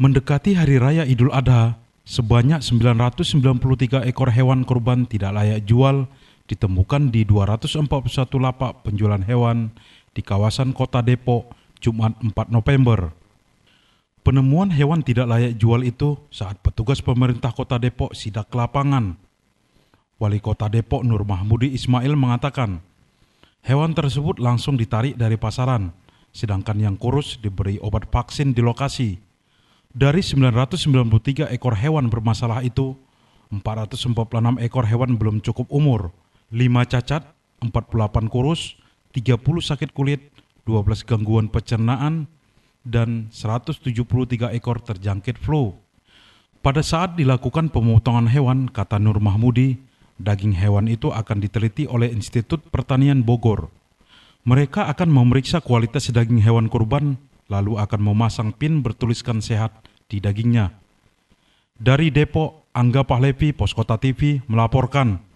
Mendekati hari raya Idul Adha, sebanyak 993 ekor hewan kurban tidak layak jual ditemukan di 241 lapak penjualan hewan di kawasan Kota Depok Jumat 4 November. Penemuan hewan tidak layak jual itu saat petugas pemerintah Kota Depok sidak ke lapangan. Wali Kota Depok Nur Mahmudi Ismail mengatakan, hewan tersebut langsung ditarik dari pasaran, sedangkan yang kurus diberi obat vaksin di lokasi. Dari 993 ekor hewan bermasalah itu, 446 ekor hewan belum cukup umur, 5 cacat, 48 kurus, 30 sakit kulit, 12 gangguan pencernaan, dan 173 ekor terjangkit flu. Pada saat dilakukan pemotongan hewan, kata Nur Mahmudi, daging hewan itu akan diteliti oleh Institut Pertanian Bogor. Mereka akan memeriksa kualitas daging hewan kurban lalu akan memasang pin bertuliskan sehat di dagingnya. Dari Depok, Angga Pahlevi, Poskota TV melaporkan.